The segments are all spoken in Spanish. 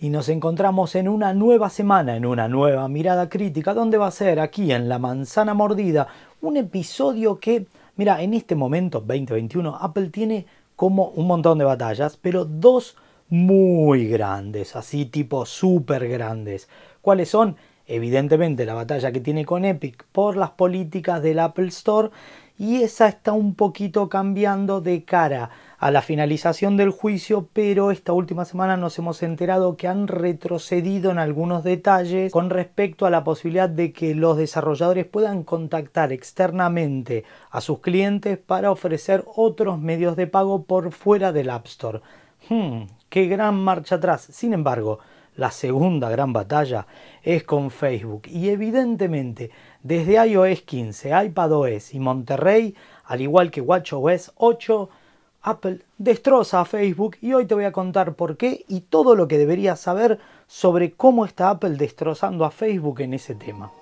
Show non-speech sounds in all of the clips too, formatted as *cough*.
y nos encontramos en una nueva semana, en una nueva mirada crítica, donde va a ser aquí en La Manzana Mordida un episodio que, mira, en este momento 2021 Apple tiene como un montón de batallas, pero dos muy grandes, así tipo súper grandes. ¿Cuáles son? evidentemente la batalla que tiene con Epic por las políticas del Apple Store y esa está un poquito cambiando de cara a la finalización del juicio, pero esta última semana nos hemos enterado que han retrocedido en algunos detalles con respecto a la posibilidad de que los desarrolladores puedan contactar externamente a sus clientes para ofrecer otros medios de pago por fuera del App Store. Hmm, qué gran marcha atrás. Sin embargo, la segunda gran batalla es con Facebook y evidentemente desde iOS 15, iPadOS y Monterrey, al igual que WatchOS 8, Apple destroza a Facebook y hoy te voy a contar por qué y todo lo que deberías saber sobre cómo está Apple destrozando a Facebook en ese tema.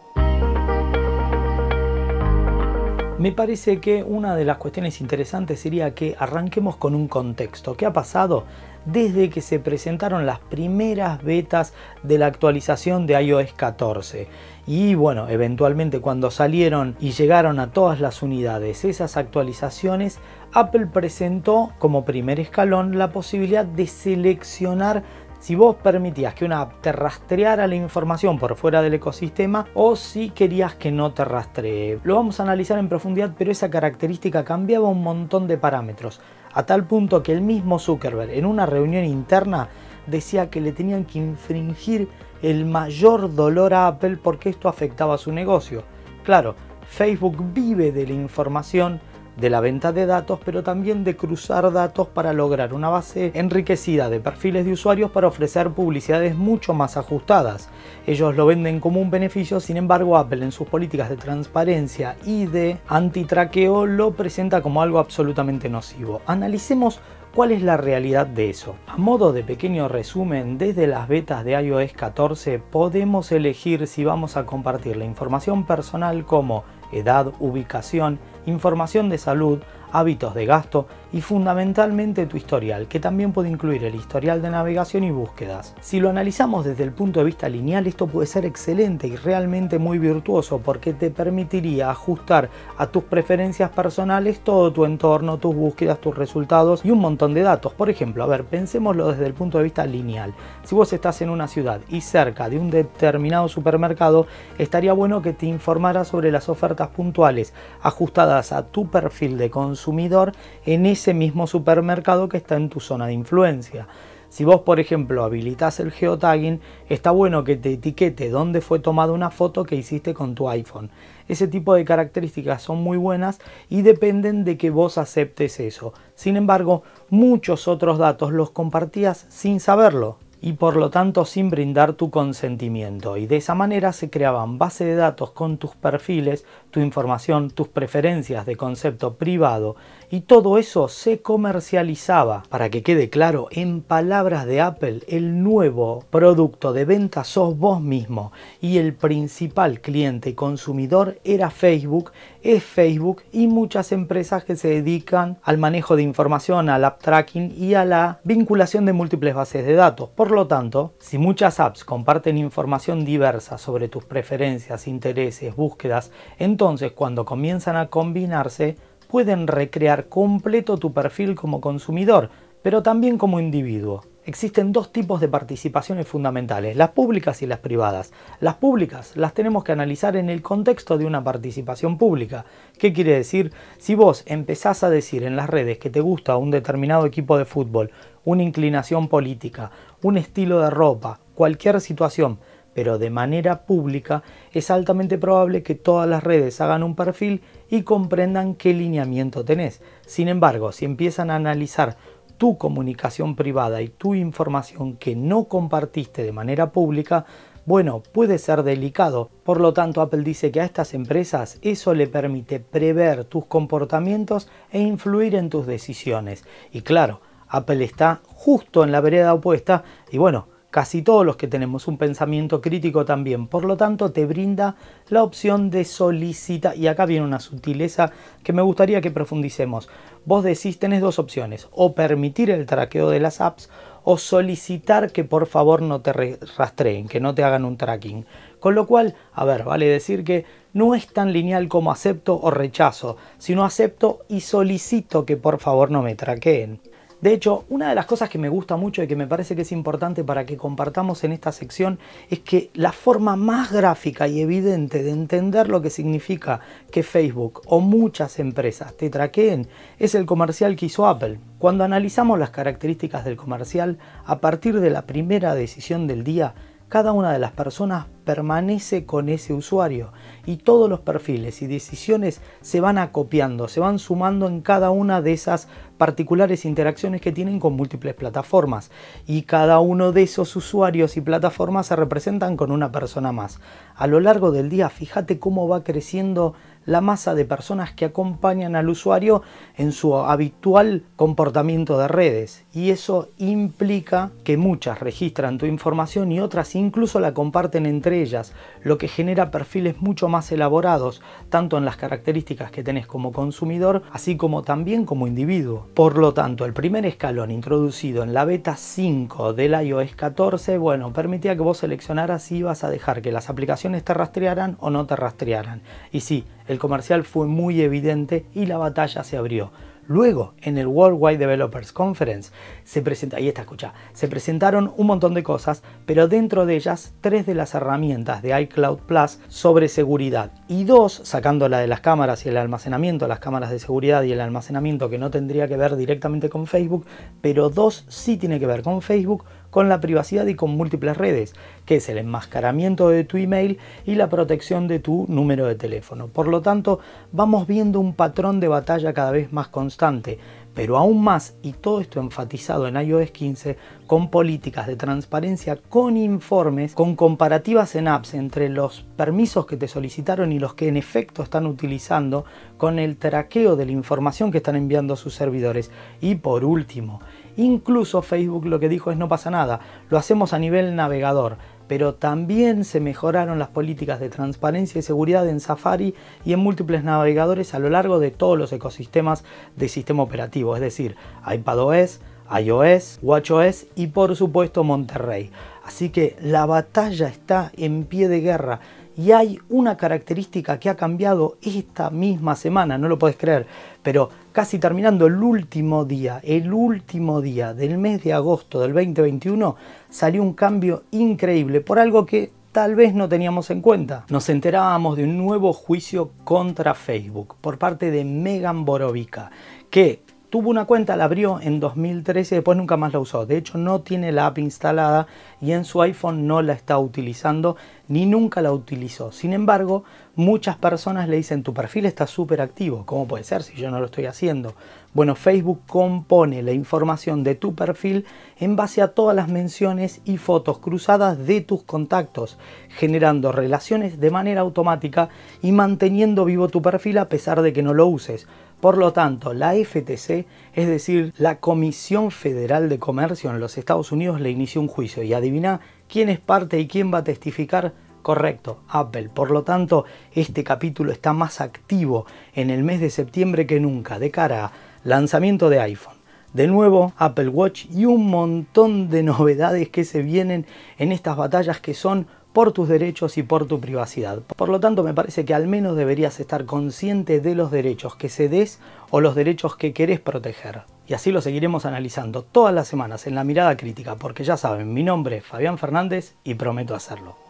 Me parece que una de las cuestiones interesantes sería que arranquemos con un contexto. ¿Qué ha pasado desde que se presentaron las primeras betas de la actualización de iOS 14. Y bueno, eventualmente cuando salieron y llegaron a todas las unidades esas actualizaciones, Apple presentó como primer escalón la posibilidad de seleccionar si vos permitías que una app te rastreara la información por fuera del ecosistema o si querías que no te rastree. Lo vamos a analizar en profundidad, pero esa característica cambiaba un montón de parámetros a tal punto que el mismo Zuckerberg en una reunión interna decía que le tenían que infringir el mayor dolor a Apple porque esto afectaba su negocio. Claro, Facebook vive de la información de la venta de datos, pero también de cruzar datos para lograr una base enriquecida de perfiles de usuarios para ofrecer publicidades mucho más ajustadas. Ellos lo venden como un beneficio, sin embargo Apple en sus políticas de transparencia y de antitraqueo lo presenta como algo absolutamente nocivo. Analicemos cuál es la realidad de eso. A modo de pequeño resumen, desde las betas de iOS 14 podemos elegir si vamos a compartir la información personal como edad, ubicación, información de salud, hábitos de gasto y fundamentalmente tu historial, que también puede incluir el historial de navegación y búsquedas. Si lo analizamos desde el punto de vista lineal, esto puede ser excelente y realmente muy virtuoso porque te permitiría ajustar a tus preferencias personales todo tu entorno, tus búsquedas, tus resultados y un montón de datos. Por ejemplo, a ver, pensemoslo desde el punto de vista lineal. Si vos estás en una ciudad y cerca de un determinado supermercado, estaría bueno que te informara sobre las ofertas puntuales ajustadas a tu perfil de consumo consumidor en ese mismo supermercado que está en tu zona de influencia. Si vos, por ejemplo, habilitas el geotagging, está bueno que te etiquete dónde fue tomada una foto que hiciste con tu iPhone. Ese tipo de características son muy buenas y dependen de que vos aceptes eso. Sin embargo, muchos otros datos los compartías sin saberlo y por lo tanto sin brindar tu consentimiento. Y de esa manera se creaban bases de datos con tus perfiles, tu información, tus preferencias de concepto privado y todo eso se comercializaba. Para que quede claro, en palabras de Apple, el nuevo producto de venta sos vos mismo y el principal cliente y consumidor era Facebook, es Facebook y muchas empresas que se dedican al manejo de información, al app tracking y a la vinculación de múltiples bases de datos. Por lo tanto, si muchas apps comparten información diversa sobre tus preferencias, intereses, búsquedas, entonces cuando comienzan a combinarse, pueden recrear completo tu perfil como consumidor, pero también como individuo. Existen dos tipos de participaciones fundamentales, las públicas y las privadas. Las públicas las tenemos que analizar en el contexto de una participación pública. ¿Qué quiere decir? Si vos empezás a decir en las redes que te gusta un determinado equipo de fútbol, una inclinación política, un estilo de ropa, cualquier situación, pero de manera pública, es altamente probable que todas las redes hagan un perfil y comprendan qué lineamiento tenés. Sin embargo, si empiezan a analizar tu comunicación privada y tu información que no compartiste de manera pública, bueno, puede ser delicado. Por lo tanto, Apple dice que a estas empresas eso le permite prever tus comportamientos e influir en tus decisiones. Y claro, Apple está justo en la vereda opuesta y bueno, casi todos los que tenemos un pensamiento crítico también. Por lo tanto, te brinda la opción de solicitar, y acá viene una sutileza que me gustaría que profundicemos. Vos decís, tenés dos opciones, o permitir el traqueo de las apps, o solicitar que por favor no te rastreen, que no te hagan un tracking. Con lo cual, a ver, vale decir que no es tan lineal como acepto o rechazo, sino acepto y solicito que por favor no me traqueen. De hecho, una de las cosas que me gusta mucho y que me parece que es importante para que compartamos en esta sección es que la forma más gráfica y evidente de entender lo que significa que Facebook o muchas empresas te traqueen es el comercial que hizo Apple. Cuando analizamos las características del comercial, a partir de la primera decisión del día, cada una de las personas permanece con ese usuario y todos los perfiles y decisiones se van acopiando, se van sumando en cada una de esas particulares interacciones que tienen con múltiples plataformas y cada uno de esos usuarios y plataformas se representan con una persona más. A lo largo del día fíjate cómo va creciendo la masa de personas que acompañan al usuario en su habitual comportamiento de redes. Y eso implica que muchas registran tu información y otras incluso la comparten entre ellas, lo que genera perfiles mucho más elaborados, tanto en las características que tenés como consumidor, así como también como individuo. Por lo tanto, el primer escalón introducido en la beta 5 del iOS 14, bueno, permitía que vos seleccionaras si ibas a dejar que las aplicaciones te rastrearan o no te rastrearan. Y sí, el comercial fue muy evidente y la batalla se abrió. Luego, en el Worldwide Developers Conference, se presenta, está, escucha, se presentaron un montón de cosas, pero dentro de ellas, tres de las herramientas de iCloud Plus sobre seguridad y dos, sacando la de las cámaras y el almacenamiento, las cámaras de seguridad y el almacenamiento que no tendría que ver directamente con Facebook, pero dos sí tiene que ver con Facebook, con la privacidad y con múltiples redes, que es el enmascaramiento de tu email y la protección de tu número de teléfono. Por lo tanto, vamos viendo un patrón de batalla cada vez más constante, pero aún más, y todo esto enfatizado en iOS 15, con políticas de transparencia, con informes, con comparativas en apps entre los permisos que te solicitaron y los que en efecto están utilizando, con el traqueo de la información que están enviando a sus servidores. Y por último, incluso Facebook lo que dijo es no pasa nada, lo hacemos a nivel navegador pero también se mejoraron las políticas de transparencia y seguridad en Safari y en múltiples navegadores a lo largo de todos los ecosistemas de sistema operativo, es decir, iPadOS, iOS, WatchOS y por supuesto Monterrey. Así que la batalla está en pie de guerra y hay una característica que ha cambiado esta misma semana, no lo podés creer, pero casi terminando el último día, el último día del mes de agosto del 2021, salió un cambio increíble por algo que tal vez no teníamos en cuenta. Nos enterábamos de un nuevo juicio contra Facebook por parte de Megan Borovica, que tuvo una cuenta, la abrió en 2013 y después nunca más la usó. De hecho, no tiene la app instalada y en su iPhone no la está utilizando ni nunca la utilizó. Sin embargo, muchas personas le dicen, tu perfil está súper activo. ¿Cómo puede ser si yo no lo estoy haciendo? Bueno, Facebook compone la información de tu perfil en base a todas las menciones y fotos cruzadas de tus contactos, generando relaciones de manera automática y manteniendo vivo tu perfil a pesar de que no lo uses por lo tanto, la FTC, es decir, la Comisión Federal de Comercio en los Estados Unidos, le inició un juicio y adivina quién es parte y quién va a testificar. Correcto, Apple. Por lo tanto, este capítulo está más activo en el mes de septiembre que nunca, de cara a lanzamiento de iPhone, de nuevo Apple Watch y un montón de *laughs* novedades que se vienen en estas batallas que son por tus derechos y por tu privacidad. Por lo tanto, me parece que al menos deberías estar consciente de los derechos que cedes o los derechos que querés proteger. Y así lo seguiremos analizando todas las semanas en la mirada crítica, porque ya saben, mi nombre es Fabián Fernández y prometo hacerlo.